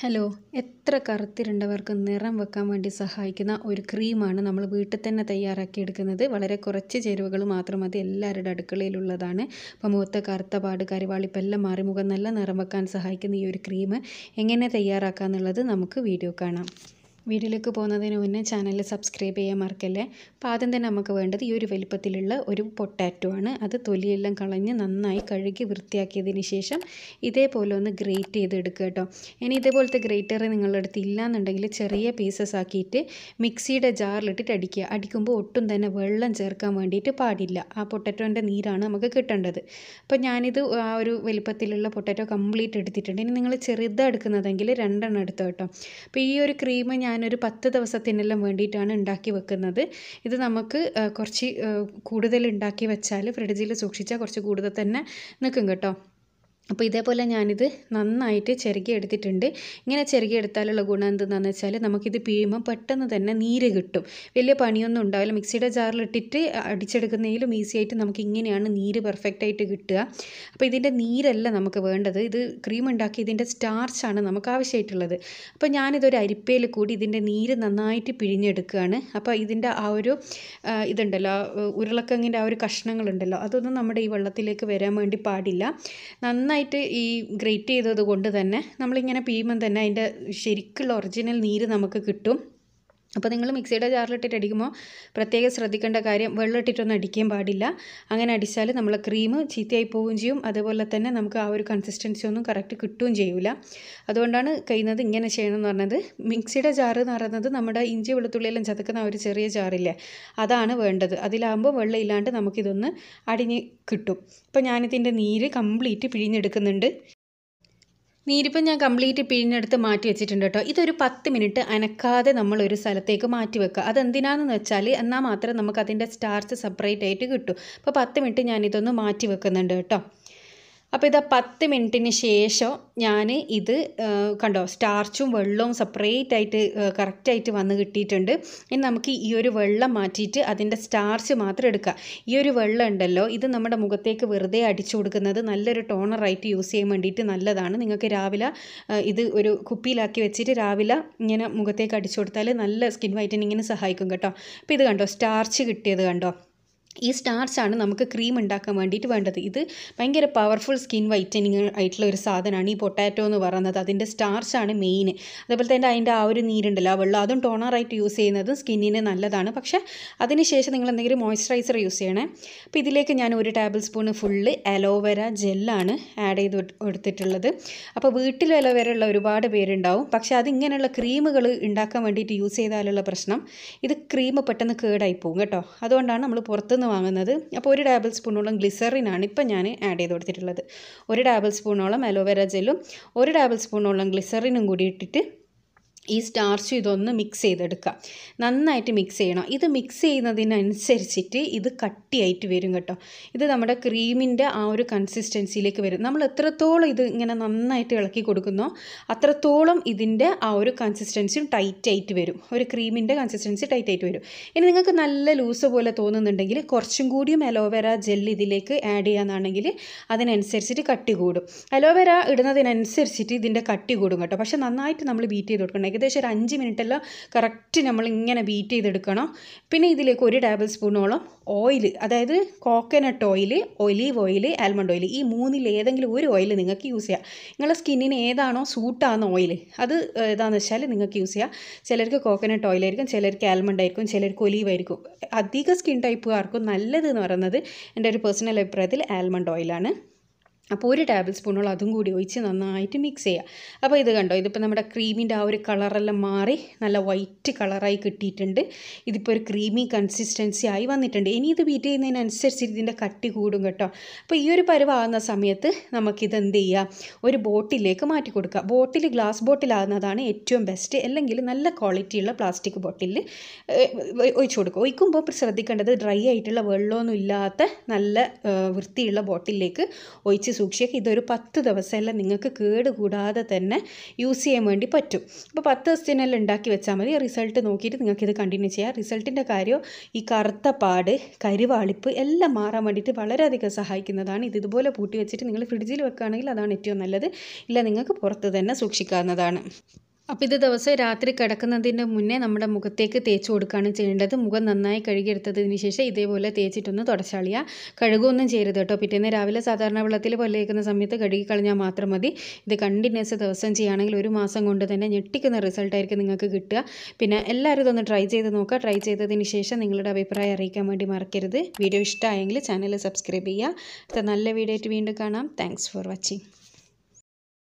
hello എത്ര കറുത്തിരുണ്ടവർക്ക് നിറം വെക്കാൻ വേണ്ടി സഹായിക്കുന്ന ഒരു ക്രീമാണ് നമ്മൾ വീട്ടിൽ തന്നെ തയ്യാറാക്കി എടുക്കുന്നത് വളരെ കുറച്ച് ചേരുവകൾ മാത്രം അത് എല്ലാവരുടെ അടുക്കളയിലുള്ളതാണ് അപ്പോൾ മുഖത്തെ കറുത്ത പാട് കരിവാളിപ്പം മാറി മുഖം നല്ല നിറം വെക്കാൻ സഹായിക്കുന്ന ഈ ഒരു ക്രീം എങ്ങനെ തയ്യാറാക്കാമെന്നുള്ളത് നമുക്ക് വീഡിയോ കാണാം വീഡിയോയിലേക്ക് പോകുന്നതിന് മുന്നേ ചാനൽ സബ്സ്ക്രൈബ് ചെയ്യാൻ മറക്കല്ലേ അപ്പോൾ ആദ്യം തന്നെ നമുക്ക് വേണ്ടത് ഈ ഒരു വലിപ്പത്തിലുള്ള ഒരു പൊട്ടാറ്റോ ആണ് അത് തൊലിയെല്ലാം കളഞ്ഞ് നന്നായി കഴുകി വൃത്തിയാക്കിയതിന് ശേഷം ഇതേപോലെ ഒന്ന് ഗ്രേറ്റ് ചെയ്തെടുക്കുക കേട്ടോ ഇനി ഇതേപോലത്തെ ഗ്രേറ്റർ നിങ്ങളുടെ അടുത്ത് ഇല്ലാന്നുണ്ടെങ്കിൽ ചെറിയ പീസസ് ആക്കിയിട്ട് മിക്സിയുടെ ജാറിലിട്ടിട്ട് അടിക്കുക അടിക്കുമ്പോൾ ഒട്ടും തന്നെ വെള്ളം ചേർക്കാൻ വേണ്ടിയിട്ട് പാടില്ല ആ പൊട്ടാറ്റോൻ്റെ നീരാണ് നമുക്ക് കിട്ടേണ്ടത് അപ്പോൾ ഞാനിത് ആ ഒരു വലിപ്പത്തിലുള്ള പൊട്ടാറ്റോ കംപ്ലീറ്റ് എടുത്തിട്ടുണ്ട് ഇനി നിങ്ങൾ ചെറുതാണ് എടുക്കുന്നതെങ്കിൽ രണ്ടെണ്ണം എടുത്തു കേട്ടോ അപ്പോൾ ഈ ഒരു ക്രീം ഞാൻ ഞാനൊരു പത്ത് ദിവസത്തിനെല്ലാം വേണ്ടിയിട്ടാണ് ഉണ്ടാക്കി വെക്കുന്നത് ഇത് നമുക്ക് കുറച്ച് കൂടുതൽ ഉണ്ടാക്കി വെച്ചാൽ ഫ്രിഡ്ജിൽ സൂക്ഷിച്ചാൽ കുറച്ച് കൂടുതൽ തന്നെ നിൽക്കും കേട്ടോ അപ്പോൾ ഇതേപോലെ ഞാനിത് നന്നായിട്ട് ചിരകി എടുത്തിട്ടുണ്ട് ഇങ്ങനെ ചിരകി എടുത്താലുള്ള ഗുണം എന്തെന്നാന്ന് വെച്ചാൽ നമുക്കിത് പിഴുമ്പം പെട്ടെന്ന് തന്നെ നീര് കിട്ടും വലിയ പണിയൊന്നും ഉണ്ടാവില്ല മിക്സിയുടെ ജാറിലിട്ടിട്ട് അടിച്ചെടുക്കുന്നതിലും ഈസി ആയിട്ട് നമുക്ക് ഇങ്ങനെയാണ് നീര് പെർഫെക്റ്റ് ആയിട്ട് കിട്ടുക അപ്പോൾ ഇതിൻ്റെ നീരല്ല നമുക്ക് വേണ്ടത് ഇത് ക്രീം ഉണ്ടാക്കി ഇതിൻ്റെ സ്റ്റാർച്ചാണ് നമുക്ക് ആവശ്യമായിട്ടുള്ളത് അപ്പോൾ ഞാനിതൊരു അരിപ്പയിൽ കൂടി ഇതിൻ്റെ നീര് നന്നായിട്ട് പിഴിഞ്ഞെടുക്കുകയാണ് അപ്പോൾ ഇതിൻ്റെ ആ ഒരു ഇതുണ്ടല്ലോ ഉരുളക്കങ്ങിൻ്റെ ആ ഒരു കഷ്ണങ്ങളുണ്ടല്ലോ അതൊന്നും നമ്മുടെ ഈ വെള്ളത്തിലേക്ക് വരാൻ വേണ്ടി പാടില്ല നന്നായി നന്നായിട്ട് ഈ ഗ്രേറ്റ് ചെയ്തത് കൊണ്ട് തന്നെ നമ്മളിങ്ങനെ പിഴിയുമ്പം തന്നെ അതിൻ്റെ ശരിക്കുള്ള ഒറിജിനൽ നീര് നമുക്ക് കിട്ടും അപ്പോൾ നിങ്ങൾ മിക്സിയുടെ ജാറിലിട്ടിട്ട് അടിക്കുമ്പോൾ പ്രത്യേകം ശ്രദ്ധിക്കേണ്ട കാര്യം വെള്ളം ഇട്ടിട്ടൊന്നും അടിക്കാൻ പാടില്ല അങ്ങനെ അടിച്ചാൽ നമ്മൾ ക്രീം ചീത്തയായി പോവുകയും ചെയ്യും അതുപോലെ തന്നെ നമുക്ക് ആ ഒരു കൺസിസ്റ്റൻസി ഒന്നും കറക്റ്റ് കിട്ടുകയും ചെയ്യില്ല അതുകൊണ്ടാണ് കഴിയുന്നത് ഇങ്ങനെ ചെയ്യണം എന്ന് പറഞ്ഞത് മിക്സിയുടെ ജാറ് എന്ന് പറയുന്നത് നമ്മുടെ ഇഞ്ചി വെളുത്തുള്ളിയെല്ലാം ചതക്കുന്ന ഒരു ചെറിയ ജാറില്ലേ അതാണ് വേണ്ടത് അതിലാകുമ്പോൾ വെള്ളം ഇല്ലാണ്ട് നമുക്കിതൊന്ന് അടിഞ്ഞ് കിട്ടും അപ്പോൾ ഞാനിതിൻ്റെ നീര് കംപ്ലീറ്റ് പിഴിഞ്ഞെടുക്കുന്നുണ്ട് നീരിപ്പം ഞാൻ കംപ്ലീറ്റ് പിഴിഞ്ഞെടുത്ത് മാറ്റി വെച്ചിട്ടുണ്ട് കേട്ടോ ഇതൊരു പത്ത് മിനിറ്റ് അനക്കാതെ നമ്മൾ ഒരു സ്ഥലത്തേക്ക് മാറ്റി വെക്കുക അതെന്തിനാണെന്ന് വെച്ചാൽ എന്നാൽ മാത്രം നമുക്ക് അതിൻ്റെ സ്റ്റാർച്ച് സെപ്പറേറ്റ് ആയിട്ട് കിട്ടും അപ്പോൾ പത്ത് മിനിറ്റ് ഞാനിതൊന്ന് മാറ്റി വെക്കുന്നുണ്ട് കേട്ടോ അപ്പോൾ ഇതാ പത്ത് മിനിറ്റിന് ശേഷം ഞാൻ ഇത് കണ്ടോ സ്റ്റാർച്ചും വെള്ളവും സെപ്പറേറ്റ് ആയിട്ട് കറക്റ്റായിട്ട് വന്ന് കിട്ടിയിട്ടുണ്ട് ഇനി നമുക്ക് ഈ ഒരു വെള്ളം മാറ്റിയിട്ട് അതിൻ്റെ സ്റ്റാർച്ച് മാത്രം എടുക്കുക ഈ ഒരു വെള്ളം ഉണ്ടല്ലോ ഇത് നമ്മുടെ മുഖത്തേക്ക് വെറുതെ അടിച്ചു കൊടുക്കുന്നത് നല്ലൊരു ടോണറായിട്ട് യൂസ് ചെയ്യാൻ വേണ്ടിയിട്ട് നല്ലതാണ് നിങ്ങൾക്ക് രാവിലെ ഇത് ഒരു കുപ്പിയിലാക്കി വെച്ചിട്ട് രാവിലെ ഇങ്ങനെ മുഖത്തേക്ക് അടിച്ചു കൊടുത്താൽ നല്ല സ്കിൻ വൈറ്റനിങ്ങിന് സഹായിക്കും കേട്ടോ അപ്പോൾ ഇത് കണ്ടോ സ്റ്റാർച്ച് കിട്ടിയത് കണ്ടോ ഈ സ്റ്റാർച്ച് ആണ് നമുക്ക് ക്രീം ഉണ്ടാക്കാൻ വേണ്ടിയിട്ട് വേണ്ടത് ഇത് ഭയങ്കര പവർഫുൾ സ്കിൻ വൈറ്റനിങ് ആയിട്ടുള്ള ഒരു സാധനമാണ് ഈ പൊട്ടാറ്റോ എന്ന് പറയുന്നത് അതിൻ്റെ സ്റ്റാർച്ചാണ് മെയിൻ അതേപോലെ തന്നെ അതിൻ്റെ ആ ഒരു നീരുണ്ടല്ലോ ആ വെള്ളം അതും ടോണറായിട്ട് യൂസ് ചെയ്യുന്നതും സ്കിന്നിന് നല്ലതാണ് പക്ഷേ അതിനുശേഷം നിങ്ങൾ എന്തെങ്കിലും മോയ്സ്ചറൈസർ യൂസ് ചെയ്യണേ അപ്പോൾ ഇതിലേക്ക് ഞാൻ ഒരു ടേബിൾ സ്പൂൺ ഫുള്ള് അലോവേര ജെല്ലാണ് ആഡ് ചെയ്ത് എടുത്തിട്ടുള്ളത് അപ്പോൾ വീട്ടിൽ അലോവേര ഉള്ള ഒരുപാട് പേരുണ്ടാവും പക്ഷേ അതിങ്ങനെയുള്ള ക്രീമുകൾ ഉണ്ടാക്കാൻ വേണ്ടിയിട്ട് യൂസ് ചെയ്താലുള്ള പ്രശ്നം ഇത് ക്രീം പെട്ടെന്ന് കേടായി പോകും കേട്ടോ അതുകൊണ്ടാണ് നമ്മൾ പുറത്തുനിന്ന് നിന്ന് വാങ്ങുന്നത് അപ്പോൾ ഒരു ടേബിൾ സ്പൂണോളം ഗ്ലിസറിനാണ് ഇപ്പം ഞാൻ ആഡ് ചെയ്ത് കൊടുത്തിട്ടുള്ളത് ഒരു ടേബിൾ സ്പൂണോളം അലോവേര ജെല്ലും ഒരു ടേബിൾ സ്പൂണോളം ഗ്ലിസറിനും കൂടി ഇട്ടിട്ട് ഈ സ്റ്റാർച്ച് ഇതൊന്ന് മിക്സ് ചെയ്തെടുക്കുക നന്നായിട്ട് മിക്സ് ചെയ്യണം ഇത് മിക്സ് ചെയ്യുന്നതിനനുസരിച്ചിട്ട് ഇത് കട്ടിയായിട്ട് വരും കേട്ടോ ഇത് നമ്മുടെ ക്രീമിൻ്റെ ആ ഒരു കൺസിസ്റ്റൻസിയിലേക്ക് വരും നമ്മൾ എത്രത്തോളം ഇത് ഇങ്ങനെ നന്നായിട്ട് ഇളക്കി കൊടുക്കുന്നോ അത്രത്തോളം ഇതിൻ്റെ ആ ഒരു കൺസിസ്റ്റൻസിയും ടൈറ്റായിട്ട് വരും ഒരു ക്രീമിൻ്റെ കൺസിസ്റ്റൻസി ടൈറ്റായിട്ട് വരും ഇനി നിങ്ങൾക്ക് നല്ല ലൂസ് പോലെ തോന്നുന്നുണ്ടെങ്കിൽ കുറച്ചും കൂടിയും അലോവേര ജെൽ ഇതിലേക്ക് ആഡ് ചെയ്യാന്നാണെങ്കിൽ അതിനനുസരിച്ചിട്ട് കട്ടി കൂടും അലോവേര ഇടുന്നതിനനുസരിച്ചിട്ട് ഇതിൻ്റെ കട്ടി കൂടും കേട്ടോ പക്ഷേ നന്നായിട്ട് നമ്മൾ ബീറ്റ് ചെയ്ത് കൊടുക്കണമെങ്കിൽ ഏകദേശം ഒരു അഞ്ച് മിനിറ്റെല്ലാം കറക്റ്റ് ഇങ്ങനെ ബീറ്റ് ചെയ്തെടുക്കണം പിന്നെ ഇതിലേക്ക് ഒരു ടേബിൾ സ്പൂണോളം ഓയിൽ അതായത് coconut oil olive oil almond oil ഈ മൂന്നിൽ ഏതെങ്കിലും ഒരു ഓയിൽ നിങ്ങൾക്ക് യൂസ് ചെയ്യാം നിങ്ങളുടെ സ്കിന്നിന് ഏതാണോ സൂട്ടാകുന്ന ഓയിൽ അത് ഏതാണെന്ന് വെച്ചാൽ നിങ്ങൾക്ക് യൂസ് ചെയ്യാം ചിലർക്ക് കോക്കനട്ട് ഓയിൽ ആയിരിക്കും ചിലർക്ക് ആൽമണ്ട് ആയിരിക്കും ചിലർക്ക് ഒലീവ് ആയിരിക്കും അധിക സ്കിൻ ടൈപ്പുകാർക്കും നല്ലതെന്ന് പറയുന്നത് എൻ്റെ ഒരു പേഴ്സണൽ അഭിപ്രായത്തിൽ ആൽമണ്ട് ഓയിലാണ് അപ്പോൾ ഒരു ടേബിൾ സ്പൂണോളം അതും കൂടി ഒഴിച്ച് നന്നായിട്ട് മിക്സ് ചെയ്യുക അപ്പോൾ ഇത് കണ്ടോ ഇതിപ്പോൾ നമ്മുടെ ക്രീമിൻ്റെ ആ ഒരു കളറെല്ലാം മാറി നല്ല വൈറ്റ് കളറായി കിട്ടിയിട്ടുണ്ട് ഇതിപ്പോൾ ഒരു ക്രീമി കൺസിസ്റ്റൻസി ആയി വന്നിട്ടുണ്ട് ഇനി ഇത് ബീറ്റ് ചെയ്യുന്നതിനനുസരിച്ച് ഇതിൻ്റെ കട്ടി കൂടും കേട്ടോ അപ്പോൾ ഈ ഒരു പരുവാകുന്ന സമയത്ത് നമുക്കിത് എന്ത് ചെയ്യുക ഒരു ബോട്ടിലേക്ക് മാറ്റി കൊടുക്കുക ബോട്ടിൽ ഗ്ലാസ് ബോട്ടിലാകുന്നതാണ് ഏറ്റവും ബെസ്റ്റ് അല്ലെങ്കിൽ നല്ല ക്വാളിറ്റിയുള്ള പ്ലാസ്റ്റിക് ബോട്ടിൽ ഒഴിച്ചു കൊടുക്കുക ഒഴിക്കുമ്പോൾ ശ്രദ്ധിക്കേണ്ടത് ഡ്രൈ ആയിട്ടുള്ള വെള്ളമൊന്നും ഇല്ലാത്ത നല്ല വൃത്തിയുള്ള ബോട്ടിലേക്ക് ഒഴിച്ച് സൂക്ഷിക്കുക ഇതൊരു പത്ത് ദിവസമെല്ലാം നിങ്ങൾക്ക് കേട് കൂടാതെ തന്നെ യൂസ് ചെയ്യാൻ വേണ്ടി പറ്റും അപ്പോൾ പത്ത് ദിവസത്തിനെല്ലാം ഉണ്ടാക്കി വെച്ചാൽ മതി റിസൾട്ട് നോക്കിയിട്ട് നിങ്ങൾക്കിത് കണ്ടിന്യൂ ചെയ്യാം റിസൾട്ടിൻ്റെ കാര്യം ഈ കറുത്ത പാട് കരിവാളിപ്പ് എല്ലാം മാറാൻ വേണ്ടിയിട്ട് വളരെയധികം സഹായിക്കുന്നതാണ് ഇത് ഇതുപോലെ പൂട്ടി വെച്ചിട്ട് നിങ്ങൾ ഫ്രിഡ്ജിൽ വെക്കുകയാണെങ്കിൽ അതാണ് ഏറ്റവും നല്ലത് ഇല്ല നിങ്ങൾക്ക് പുറത്ത് തന്നെ സൂക്ഷിക്കാവുന്നതാണ് അപ്പോൾ ഇത് ദിവസം രാത്രി കിടക്കുന്നതിന് മുന്നേ നമ്മുടെ മുഖത്തേക്ക് തേച്ച് കൊടുക്കുകയാണ് ചെയ്യേണ്ടത് മുഖം നന്നായി കഴുകിയെടുത്തതിന് ശേഷം ഇതേപോലെ തേച്ചിട്ടൊന്ന് തുടച്ചാളിയാ കഴുകൊന്നും ചെയ്യരുത് കേട്ടോ പിറ്റേന്ന് രാവിലെ സാധാരണ വെള്ളത്തിൽ പൊല്ലയിക്കുന്ന സമയത്ത് കഴുകിക്കളഞ്ഞാൽ മാത്രം മതി ഇത് കണ്ടിന്യൂസ് ദിവസം ചെയ്യുകയാണെങ്കിൽ ഒരു മാസം കൊണ്ട് തന്നെ ഞെട്ടിക്കുന്ന റിസൾട്ടായിരിക്കും നിങ്ങൾക്ക് കിട്ടുക പിന്നെ എല്ലാവരും ഇതൊന്ന് ട്രൈ ചെയ്ത് നോക്കുക ട്രൈ ചെയ്തതിന് ശേഷം നിങ്ങളുടെ അഭിപ്രായം അറിയിക്കാൻ വേണ്ടി മറക്കരുത് വീഡിയോ ഇഷ്ടമായെങ്കിൽ ചാനൽ സബ്സ്ക്രൈബ് ചെയ്യുക അടുത്ത നല്ല വീഡിയോ ആയിട്ട് വീണ്ടും കാണാം താങ്ക്സ് ഫോർ വാച്ചിങ്